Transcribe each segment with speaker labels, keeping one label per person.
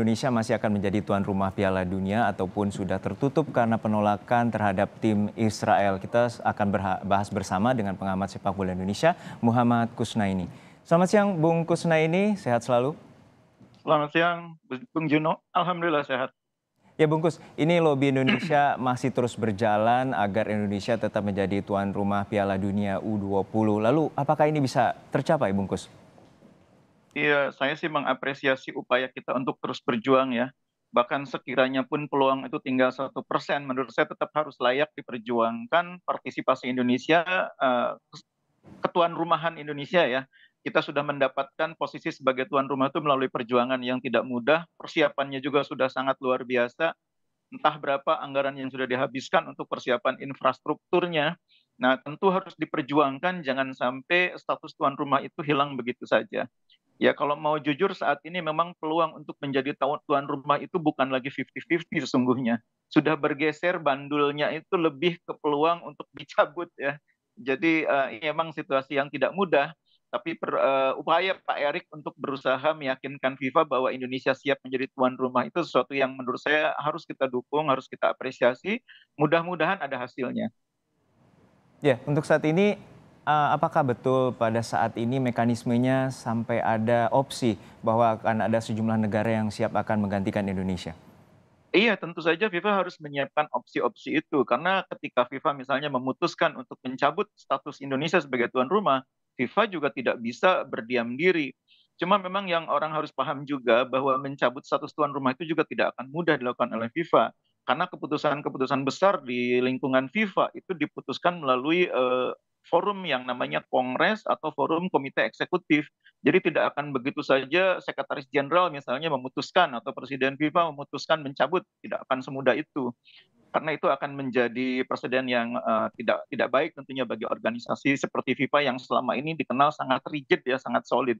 Speaker 1: Indonesia masih akan menjadi tuan rumah Piala Dunia ataupun sudah tertutup karena penolakan terhadap tim Israel. Kita akan bahas bersama dengan pengamat sepak bola Indonesia, Muhammad Kusnaini. Selamat siang, Bung Kusnaini. Sehat selalu.
Speaker 2: Selamat siang, Bung Juno. Alhamdulillah sehat.
Speaker 1: Ya Bungkus, ini lobby Indonesia masih terus berjalan agar Indonesia tetap menjadi tuan rumah Piala Dunia U20. Lalu apakah ini bisa tercapai Bungkus?
Speaker 2: Iya, saya sih mengapresiasi upaya kita untuk terus berjuang ya. Bahkan sekiranya pun peluang itu tinggal satu persen, menurut saya tetap harus layak diperjuangkan partisipasi Indonesia, eh, ketuan rumahan Indonesia ya. Kita sudah mendapatkan posisi sebagai tuan rumah itu melalui perjuangan yang tidak mudah, persiapannya juga sudah sangat luar biasa. Entah berapa anggaran yang sudah dihabiskan untuk persiapan infrastrukturnya, Nah, tentu harus diperjuangkan, jangan sampai status tuan rumah itu hilang begitu saja. Ya kalau mau jujur saat ini memang peluang untuk menjadi tuan rumah itu bukan lagi 50-50 sesungguhnya. Sudah bergeser bandulnya itu lebih ke peluang untuk dicabut ya. Jadi uh, ini memang situasi yang tidak mudah. Tapi per, uh, upaya Pak Erik untuk berusaha meyakinkan FIFA bahwa Indonesia siap menjadi tuan rumah itu sesuatu yang menurut saya harus kita dukung, harus kita apresiasi. Mudah-mudahan ada hasilnya.
Speaker 1: Ya, untuk saat ini uh, apakah betul pada saat ini mekanismenya sampai ada opsi bahwa akan ada sejumlah negara yang siap akan menggantikan Indonesia?
Speaker 2: Iya, tentu saja FIFA harus menyiapkan opsi-opsi itu karena ketika FIFA misalnya memutuskan untuk mencabut status Indonesia sebagai tuan rumah, FIFA juga tidak bisa berdiam diri. Cuma memang yang orang harus paham juga bahwa mencabut status tuan rumah itu juga tidak akan mudah dilakukan oleh FIFA karena keputusan-keputusan besar di lingkungan FIFA itu diputuskan melalui eh, forum yang namanya kongres atau forum komite eksekutif. Jadi tidak akan begitu saja sekretaris jenderal misalnya memutuskan atau presiden FIFA memutuskan mencabut, tidak akan semudah itu. Karena itu akan menjadi presiden yang uh, tidak tidak baik tentunya bagi organisasi seperti FIFA yang selama ini dikenal sangat rigid ya, sangat solid.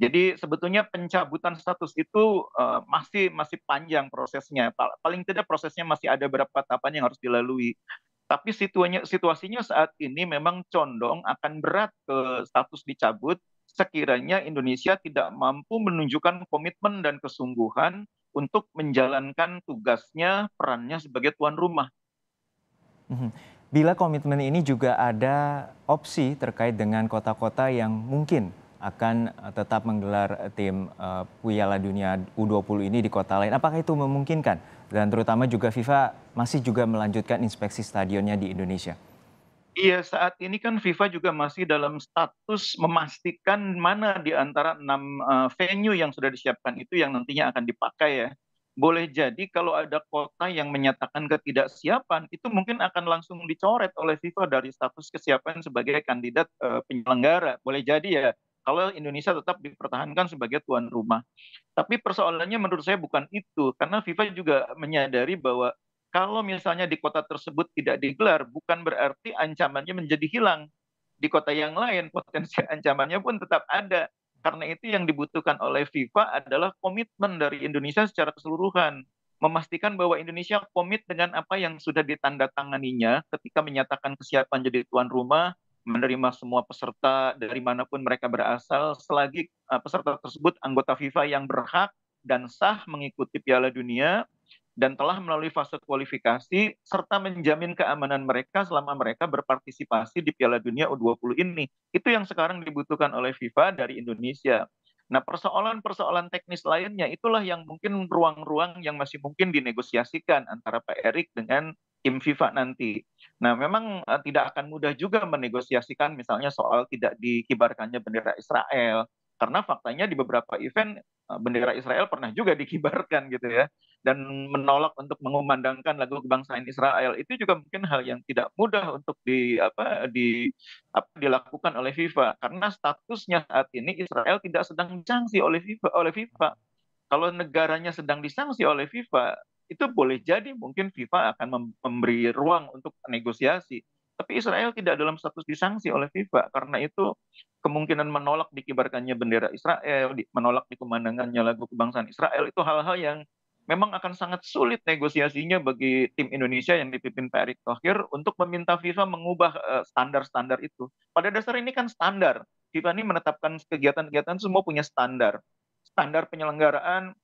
Speaker 2: Jadi sebetulnya pencabutan status itu uh, masih masih panjang prosesnya. Paling tidak prosesnya masih ada beberapa tahapan yang harus dilalui. Tapi situasinya, situasinya saat ini memang condong akan berat ke status dicabut sekiranya Indonesia tidak mampu menunjukkan komitmen dan kesungguhan untuk menjalankan tugasnya, perannya sebagai tuan rumah.
Speaker 1: Mhm. Bila komitmen ini juga ada opsi terkait dengan kota-kota yang mungkin akan eh, tetap menggelar tim uh, Piala Dunia U20 ini di kota lain. Apakah itu memungkinkan? Dan terutama juga FIFA masih juga melanjutkan inspeksi stadionnya di Indonesia.
Speaker 2: Iya, saat ini kan FIFA juga masih dalam status memastikan mana di antara enam uh, venue yang sudah disiapkan itu yang nantinya akan dipakai ya. Boleh jadi kalau ada kota yang menyatakan ketidaksiapan, itu mungkin akan langsung dicoret oleh FIFA dari status kesiapan sebagai kandidat uh, penyelenggara. Boleh jadi ya, kalau Indonesia tetap dipertahankan sebagai tuan rumah. Tapi persoalannya menurut saya bukan itu, karena FIFA juga menyadari bahwa kalau misalnya di kota tersebut tidak digelar, bukan berarti ancamannya menjadi hilang. Di kota yang lain, potensi ancamannya pun tetap ada. Karena itu yang dibutuhkan oleh FIFA adalah komitmen dari Indonesia secara keseluruhan. Memastikan bahwa Indonesia komit dengan apa yang sudah ditandatanganinya ketika menyatakan kesiapan jadi tuan rumah, menerima semua peserta dari manapun mereka berasal selagi eh, peserta tersebut anggota FIFA yang berhak dan sah mengikuti Piala Dunia dan telah melalui fase kualifikasi serta menjamin keamanan mereka selama mereka berpartisipasi di Piala Dunia U20 ini. Itu yang sekarang dibutuhkan oleh FIFA dari Indonesia. Nah, persoalan-persoalan teknis lainnya itulah yang mungkin ruang-ruang yang masih mungkin dinegosiasikan antara Pak Erik dengan tim FIFA nanti. Nah, memang uh, tidak akan mudah juga menegosiasikan misalnya soal tidak dikibarkannya bendera Israel karena faktanya di beberapa event eh, bendera Israel pernah juga dikibarkan gitu ya dan menolak untuk mengumandangkan lagu kebangsaan Israel itu juga mungkin hal yang tidak mudah untuk di apa di apa dilakukan oleh FIFA karena statusnya saat ini Israel tidak sedang disanksi oleh FIFA oleh FIFA kalau negaranya sedang disanksi oleh FIFA itu boleh jadi mungkin FIFA akan memberi ruang untuk negosiasi. Tapi Israel tidak dalam status disanksi oleh FIFA karena itu kemungkinan menolak dikibarkannya bendera Israel, menolak dikemandangannya lagu kebangsaan Israel itu hal-hal yang memang akan sangat sulit negosiasinya bagi tim Indonesia yang dipimpin Pak Erick Thohir untuk meminta FIFA mengubah eh, standar-standar itu. Pada dasar ini kan standar. FIFA ini menetapkan kegiatan-kegiatan semua punya standar. Standar penyelenggaraan,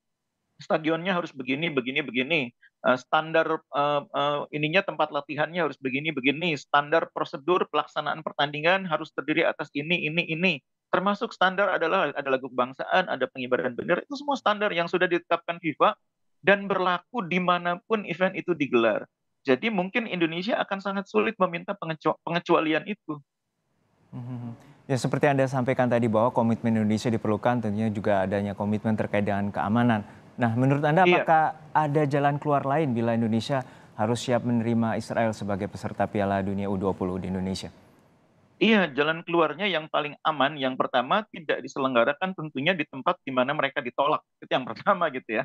Speaker 2: stadionnya harus begini begini begini eh, standar eh, eh, ininya tempat latihannya harus begini begini standar prosedur pelaksanaan pertandingan harus terdiri atas ini ini ini termasuk standar adalah ada lagu kebangsaan ada pengibaran bendera itu semua standar yang sudah ditetapkan FIFA dan berlaku dimanapun event itu digelar jadi mungkin Indonesia akan sangat sulit meminta pengecualian itu.
Speaker 1: Hmm, hmm, hmm. Ya seperti Anda sampaikan tadi bahwa komitmen Indonesia diperlukan tentunya juga adanya komitmen terkait dengan keamanan. Nah, menurut Anda iya. apakah ada jalan keluar lain bila Indonesia harus siap menerima Israel sebagai peserta Piala Dunia U20 di Indonesia?
Speaker 2: Iya, jalan keluarnya yang paling aman, yang pertama tidak diselenggarakan tentunya di tempat di mana mereka ditolak. Itu yang pertama gitu ya.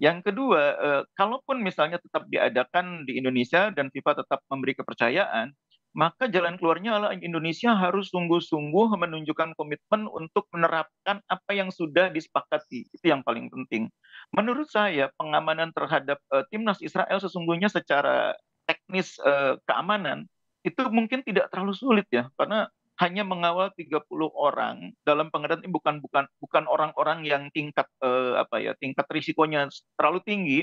Speaker 2: Yang kedua, eh, kalaupun misalnya tetap diadakan di Indonesia dan FIFA tetap memberi kepercayaan, maka jalan keluarnya adalah Indonesia harus sungguh-sungguh menunjukkan komitmen untuk menerapkan apa yang sudah disepakati. Itu yang paling penting. Menurut saya, pengamanan terhadap uh, timnas Israel sesungguhnya secara teknis uh, keamanan itu mungkin tidak terlalu sulit ya, karena hanya mengawal 30 orang dalam pengertian ini bukan bukan bukan orang-orang yang tingkat eh, apa ya tingkat risikonya terlalu tinggi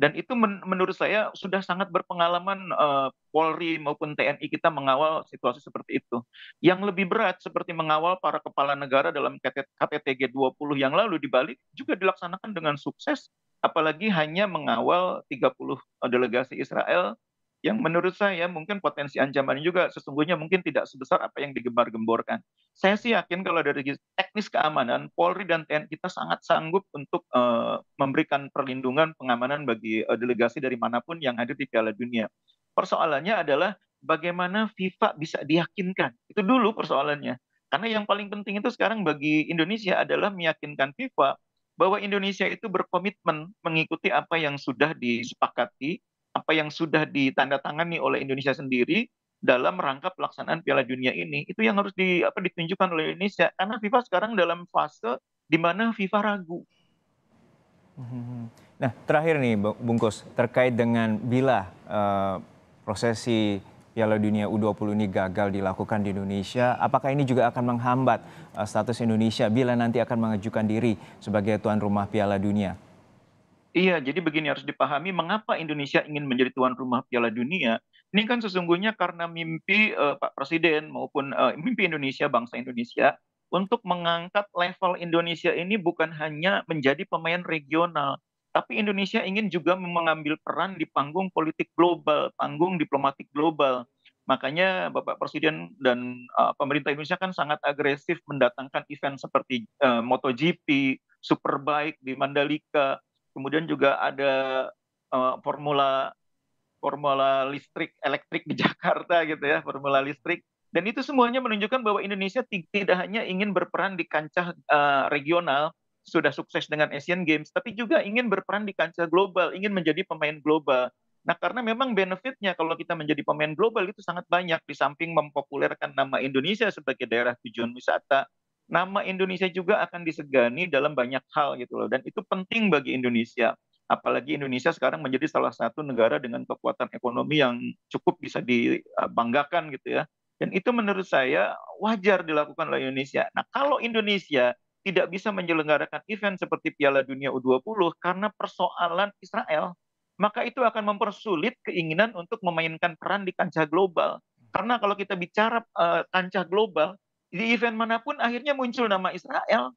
Speaker 2: dan itu men menurut saya sudah sangat berpengalaman uh, Polri maupun TNI kita mengawal situasi seperti itu. Yang lebih berat seperti mengawal para kepala negara dalam KTT G20 yang lalu di Bali juga dilaksanakan dengan sukses apalagi hanya mengawal 30 eh, delegasi Israel yang menurut saya mungkin potensi ancaman juga sesungguhnya mungkin tidak sebesar apa yang digembar-gemborkan. Saya sih yakin kalau dari teknis keamanan, Polri dan TNI kita sangat sanggup untuk uh, memberikan perlindungan pengamanan bagi uh, delegasi dari manapun yang hadir di Piala Dunia. Persoalannya adalah bagaimana FIFA bisa diyakinkan. Itu dulu persoalannya. Karena yang paling penting itu sekarang bagi Indonesia adalah meyakinkan FIFA bahwa Indonesia itu berkomitmen mengikuti apa yang sudah disepakati apa yang sudah ditandatangani oleh Indonesia sendiri dalam rangka pelaksanaan Piala Dunia ini itu yang harus di, apa, ditunjukkan oleh Indonesia karena FIFA sekarang dalam fase di mana FIFA ragu.
Speaker 1: Hmm. Nah terakhir nih bungkus terkait dengan bila uh, prosesi Piala Dunia U20 ini gagal dilakukan di Indonesia, apakah ini juga akan menghambat uh, status Indonesia bila nanti akan mengajukan diri sebagai tuan rumah Piala Dunia?
Speaker 2: Iya, jadi begini harus dipahami mengapa Indonesia ingin menjadi tuan rumah Piala Dunia. Ini kan sesungguhnya karena mimpi uh, Pak Presiden maupun uh, mimpi Indonesia, bangsa Indonesia untuk mengangkat level Indonesia ini bukan hanya menjadi pemain regional, tapi Indonesia ingin juga mengambil peran di panggung politik global, panggung diplomatik global. Makanya Bapak Presiden dan uh, pemerintah Indonesia kan sangat agresif mendatangkan event seperti uh, MotoGP, Superbike di Mandalika, Kemudian juga ada uh, formula formula listrik elektrik di Jakarta gitu ya, formula listrik. Dan itu semuanya menunjukkan bahwa Indonesia tidak hanya ingin berperan di kancah uh, regional, sudah sukses dengan Asian Games, tapi juga ingin berperan di kancah global, ingin menjadi pemain global. Nah, karena memang benefitnya kalau kita menjadi pemain global itu sangat banyak di samping mempopulerkan nama Indonesia sebagai daerah tujuan wisata, nama Indonesia juga akan disegani dalam banyak hal gitu loh dan itu penting bagi Indonesia apalagi Indonesia sekarang menjadi salah satu negara dengan kekuatan ekonomi yang cukup bisa dibanggakan gitu ya dan itu menurut saya wajar dilakukan oleh Indonesia. Nah, kalau Indonesia tidak bisa menyelenggarakan event seperti Piala Dunia U20 karena persoalan Israel, maka itu akan mempersulit keinginan untuk memainkan peran di kancah global. Karena kalau kita bicara uh, kancah global, di event manapun akhirnya muncul nama Israel.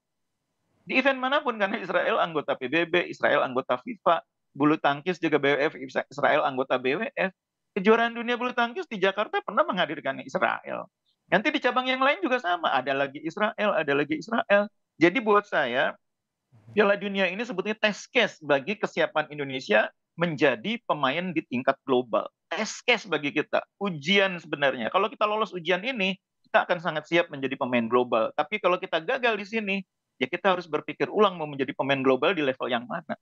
Speaker 2: Di event manapun karena Israel anggota PBB, Israel anggota FIFA, bulu tangkis juga BWF, Israel anggota BWF. Kejuaraan dunia bulu tangkis di Jakarta pernah menghadirkan Israel. Nanti di cabang yang lain juga sama, ada lagi Israel, ada lagi Israel. Jadi buat saya Piala Dunia ini sebetulnya test case bagi kesiapan Indonesia menjadi pemain di tingkat global. Test case bagi kita, ujian sebenarnya. Kalau kita lolos ujian ini, kita akan sangat siap menjadi pemain global. Tapi kalau kita gagal di sini, ya kita harus berpikir ulang mau menjadi pemain global di level yang mana.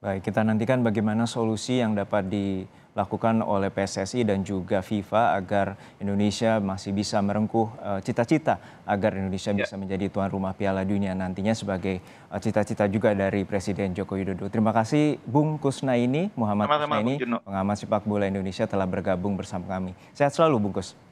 Speaker 1: Baik, kita nantikan bagaimana solusi yang dapat dilakukan oleh PSSI dan juga FIFA agar Indonesia masih bisa merengkuh eh, cita-cita agar Indonesia ya. bisa menjadi tuan rumah Piala Dunia nantinya sebagai eh, cita-cita juga dari Presiden Joko Widodo. Terima kasih Bung Kusnaini, Muhammad Kusnaini, pengamat sepak bola Indonesia telah bergabung bersama kami. Sehat selalu Bung Kusnaini.